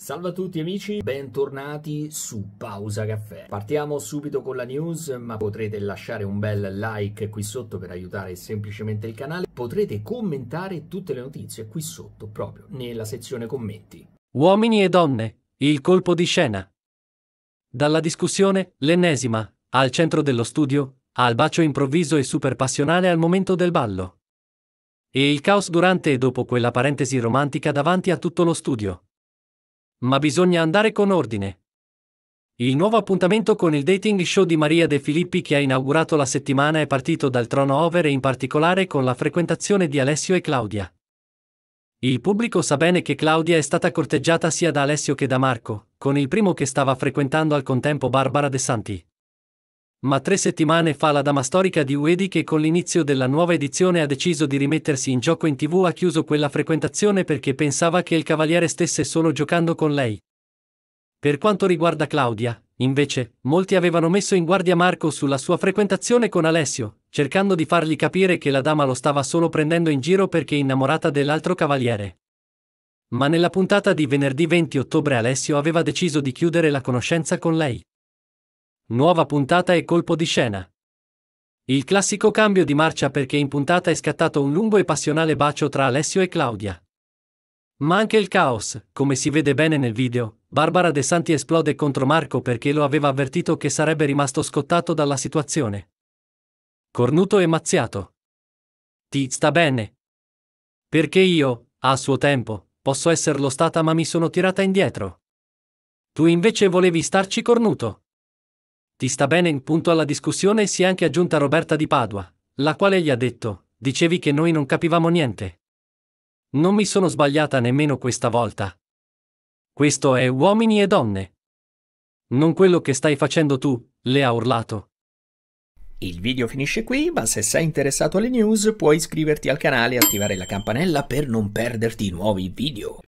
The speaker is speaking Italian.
Salve a tutti amici, bentornati su Pausa Caffè. Partiamo subito con la news, ma potrete lasciare un bel like qui sotto per aiutare semplicemente il canale. Potrete commentare tutte le notizie qui sotto, proprio nella sezione commenti. Uomini e donne, il colpo di scena. Dalla discussione, l'ennesima, al centro dello studio, al bacio improvviso e super passionale al momento del ballo. E il caos durante e dopo quella parentesi romantica davanti a tutto lo studio ma bisogna andare con ordine. Il nuovo appuntamento con il dating show di Maria De Filippi che ha inaugurato la settimana è partito dal trono over e in particolare con la frequentazione di Alessio e Claudia. Il pubblico sa bene che Claudia è stata corteggiata sia da Alessio che da Marco, con il primo che stava frequentando al contempo Barbara De Santi. Ma tre settimane fa la dama storica di Uedi che con l'inizio della nuova edizione ha deciso di rimettersi in gioco in tv ha chiuso quella frequentazione perché pensava che il cavaliere stesse solo giocando con lei. Per quanto riguarda Claudia, invece, molti avevano messo in guardia Marco sulla sua frequentazione con Alessio, cercando di fargli capire che la dama lo stava solo prendendo in giro perché innamorata dell'altro cavaliere. Ma nella puntata di venerdì 20 ottobre Alessio aveva deciso di chiudere la conoscenza con lei. Nuova puntata e colpo di scena. Il classico cambio di marcia perché in puntata è scattato un lungo e passionale bacio tra Alessio e Claudia. Ma anche il caos, come si vede bene nel video, Barbara De Santi esplode contro Marco perché lo aveva avvertito che sarebbe rimasto scottato dalla situazione. Cornuto e mazziato. Ti sta bene. Perché io, a suo tempo, posso esserlo stata ma mi sono tirata indietro. Tu invece volevi starci cornuto. Ti sta bene in punto alla discussione e si è anche aggiunta Roberta di Padua, la quale gli ha detto, dicevi che noi non capivamo niente. Non mi sono sbagliata nemmeno questa volta. Questo è uomini e donne. Non quello che stai facendo tu, le ha urlato. Il video finisce qui, ma se sei interessato alle news puoi iscriverti al canale e attivare la campanella per non perderti nuovi video.